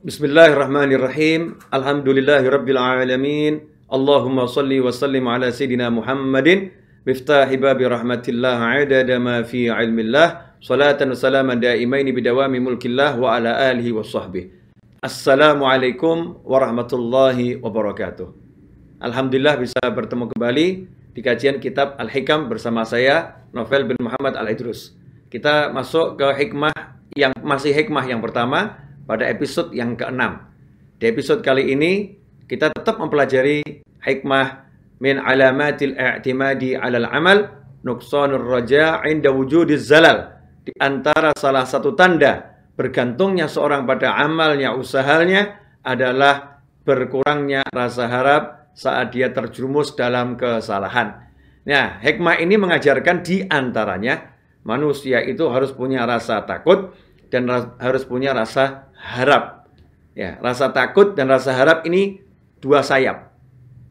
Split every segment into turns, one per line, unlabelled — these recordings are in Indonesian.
Bismillahirrahmanirrahim. Alhamdulillahirrabbilalamin. Allahumma salli wa sallim ala Sayyidina Muhammadin miftahi babi rahmatillah adada ma fi ilmillah salatan wa salaman daimaini bidawami mulkillah wa ala alihi wa sahbihi. Assalamualaikum warahmatullahi wabarakatuh. Alhamdulillah bisa bertemu kembali di kajian kitab Al-Hikam bersama saya Novel bin Muhammad Al-Idrus. Kita masuk ke hikmah yang masih hikmah yang pertama pada episode yang keenam. Di episode kali ini kita tetap mempelajari hikmah min alamatil i'timadi alal amal nuksanur raja inda wujudiz zalal. Di antara salah satu tanda bergantungnya seorang pada amalnya, usahanya adalah berkurangnya rasa harap saat dia terjerumus dalam kesalahan. Nah, hikmah ini mengajarkan di antaranya manusia itu harus punya rasa takut dan harus punya rasa harap. Ya, rasa takut dan rasa harap ini dua sayap.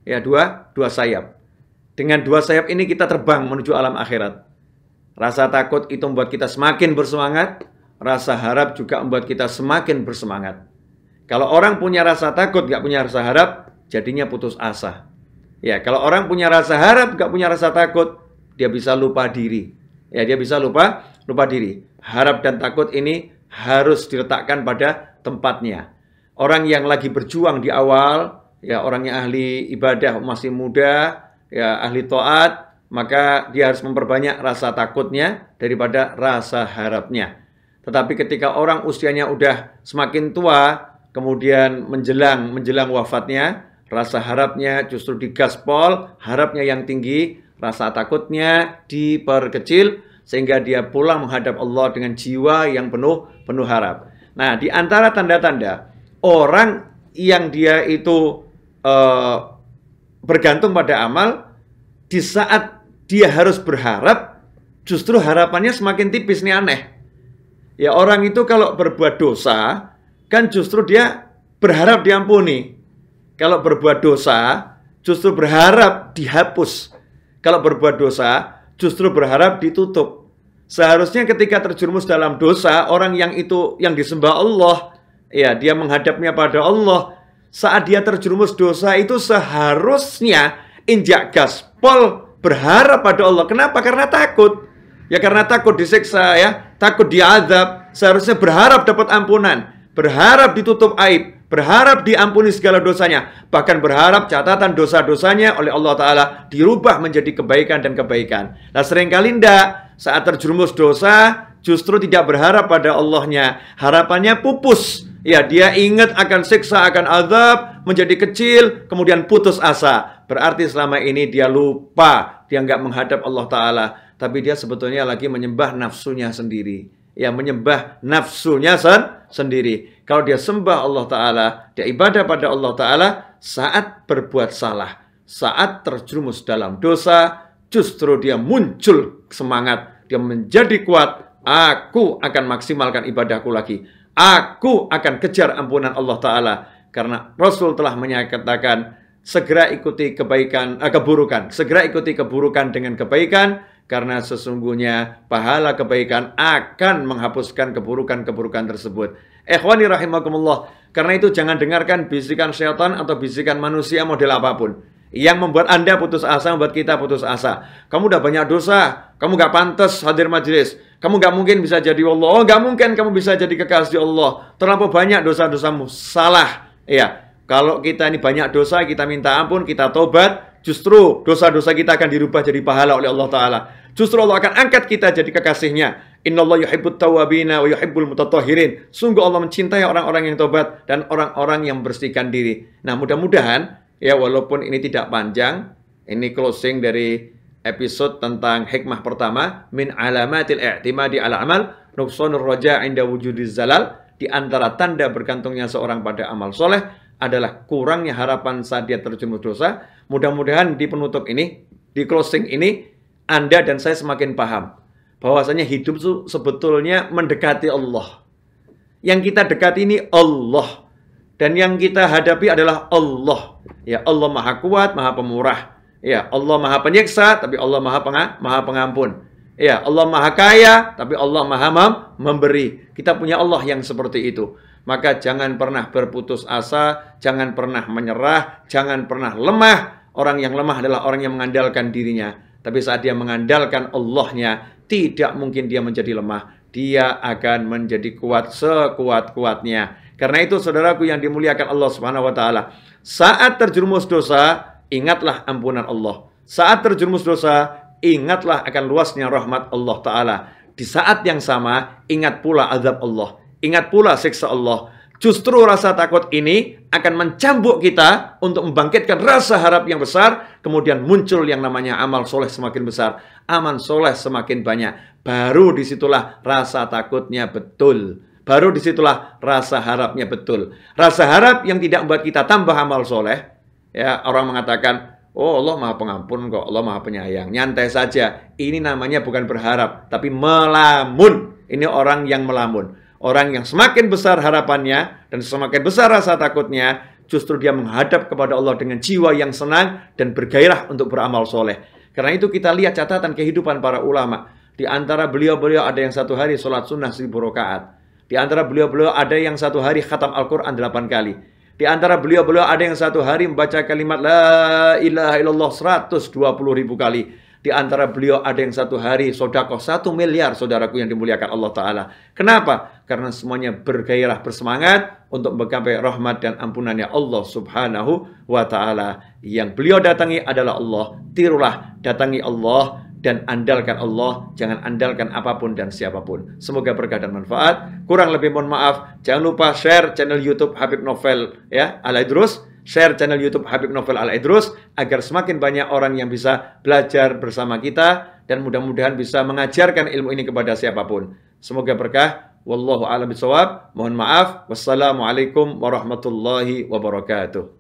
Ya, dua dua sayap. Dengan dua sayap ini kita terbang menuju alam akhirat. Rasa takut itu membuat kita semakin bersemangat, rasa harap juga membuat kita semakin bersemangat. Kalau orang punya rasa takut, nggak punya rasa harap, jadinya putus asa. Ya, kalau orang punya rasa harap, nggak punya rasa takut, dia bisa lupa diri. Ya, dia bisa lupa lupa diri. Harap dan takut ini harus diletakkan pada tempatnya. Orang yang lagi berjuang di awal, ya orang yang ahli ibadah masih muda, ya ahli toat, maka dia harus memperbanyak rasa takutnya daripada rasa harapnya. Tetapi ketika orang usianya udah semakin tua, kemudian menjelang menjelang wafatnya, rasa harapnya justru digaspol, harapnya yang tinggi, rasa takutnya diperkecil, sehingga dia pulang menghadap Allah dengan jiwa yang penuh penuh harap. Nah, di antara tanda-tanda orang yang dia itu uh, bergantung pada amal di saat dia harus berharap justru harapannya semakin tipis nih aneh. Ya orang itu kalau berbuat dosa kan justru dia berharap diampuni. Kalau berbuat dosa justru berharap dihapus. Kalau berbuat dosa justru berharap ditutup. Seharusnya ketika terjerumus dalam dosa, orang yang itu yang disembah Allah, ya dia menghadapnya pada Allah. Saat dia terjerumus dosa itu seharusnya injak gaspol berharap pada Allah. Kenapa? Karena takut. Ya karena takut disiksa ya, takut diadab. Seharusnya berharap dapat ampunan, berharap ditutup aib, berharap diampuni segala dosanya, bahkan berharap catatan dosa-dosanya oleh Allah Ta'ala dirubah menjadi kebaikan dan kebaikan. Nah seringkali tidak saat terjerumus dosa, justru tidak berharap pada Allahnya. Harapannya pupus. Ya, dia ingat akan siksa, akan azab, menjadi kecil, kemudian putus asa. Berarti selama ini dia lupa, dia nggak menghadap Allah Ta'ala. Tapi dia sebetulnya lagi menyembah nafsunya sendiri yang menyembah nafsunya sen sendiri. Kalau dia sembah Allah Ta'ala, dia ibadah pada Allah Ta'ala saat berbuat salah. Saat terjerumus dalam dosa, justru dia muncul semangat. Dia menjadi kuat. Aku akan maksimalkan ibadahku lagi. Aku akan kejar ampunan Allah Ta'ala. Karena Rasul telah menyatakan, segera ikuti kebaikan, eh, keburukan. Segera ikuti keburukan dengan kebaikan karena sesungguhnya pahala kebaikan akan menghapuskan keburukan-keburukan tersebut. Ikhwani rahimakumullah, karena itu jangan dengarkan bisikan setan atau bisikan manusia model apapun yang membuat Anda putus asa, membuat kita putus asa. Kamu udah banyak dosa, kamu gak pantas hadir majelis, kamu gak mungkin bisa jadi Allah, oh gak mungkin kamu bisa jadi kekasih Allah, terlalu banyak dosa-dosamu, salah. Iya, kalau kita ini banyak dosa, kita minta ampun, kita tobat, justru dosa-dosa kita akan dirubah jadi pahala oleh Allah Ta'ala. Justru Allah akan angkat kita jadi kekasihnya. Inna Allah yuhibbut tawabina wa yuhibbul mutatahirin. Sungguh Allah mencintai orang-orang yang tobat dan orang-orang yang bersihkan diri. Nah mudah-mudahan ya walaupun ini tidak panjang. Ini closing dari episode tentang hikmah pertama. Min alamatil i'timadi ala amal. Nuksanur roja inda wujudiz zalal. Di antara tanda bergantungnya seorang pada amal soleh adalah kurangnya harapan saat dia terjemur dosa. Mudah-mudahan di penutup ini, di closing ini, anda dan saya semakin paham bahwasanya hidup itu sebetulnya mendekati Allah. Yang kita dekati ini Allah dan yang kita hadapi adalah Allah. Ya Allah Maha Kuat, Maha Pemurah. Ya Allah Maha Penyiksa, tapi Allah Maha Penga, Maha Pengampun. Ya Allah Maha Kaya, tapi Allah Maha Mem Memberi. Kita punya Allah yang seperti itu. Maka jangan pernah berputus asa, jangan pernah menyerah, jangan pernah lemah. Orang yang lemah adalah orang yang mengandalkan dirinya. Tapi saat dia mengandalkan Allahnya, tidak mungkin dia menjadi lemah. Dia akan menjadi kuat sekuat-kuatnya. Karena itu saudaraku yang dimuliakan Allah Subhanahu wa taala, saat terjerumus dosa, ingatlah ampunan Allah. Saat terjerumus dosa, ingatlah akan luasnya rahmat Allah taala. Di saat yang sama, ingat pula azab Allah. Ingat pula siksa Allah. Justru rasa takut ini akan mencambuk kita untuk membangkitkan rasa harap yang besar. Kemudian muncul yang namanya amal soleh semakin besar. Aman soleh semakin banyak. Baru disitulah rasa takutnya betul. Baru disitulah rasa harapnya betul. Rasa harap yang tidak membuat kita tambah amal soleh. Ya, orang mengatakan, oh Allah maha pengampun kok, Allah maha penyayang. Nyantai saja. Ini namanya bukan berharap, tapi melamun. Ini orang yang melamun. Orang yang semakin besar harapannya dan semakin besar rasa takutnya, justru dia menghadap kepada Allah dengan jiwa yang senang dan bergairah untuk beramal soleh. Karena itu kita lihat catatan kehidupan para ulama. Di antara beliau-beliau ada yang satu hari sholat sunnah seribu rakaat. Di antara beliau-beliau ada yang satu hari khatam Al-Quran delapan kali. Di antara beliau-beliau ada yang satu hari membaca kalimat La ilaha illallah 120 ribu kali. Di antara beliau ada yang satu hari sodako satu miliar saudaraku yang dimuliakan Allah Ta'ala. Kenapa? Karena semuanya bergairah bersemangat untuk menggapai rahmat dan ampunannya Allah Subhanahu wa Ta'ala. Yang beliau datangi adalah Allah. Tirulah datangi Allah dan andalkan Allah, jangan andalkan apapun dan siapapun. Semoga berkah dan manfaat. Kurang lebih mohon maaf. Jangan lupa share channel YouTube Habib Novel ya. Alaidrus share channel YouTube Habib Novel Al Idrus agar semakin banyak orang yang bisa belajar bersama kita dan mudah-mudahan bisa mengajarkan ilmu ini kepada siapapun. Semoga berkah. Wallahu a'lam bishawab. Mohon maaf. Wassalamualaikum warahmatullahi wabarakatuh.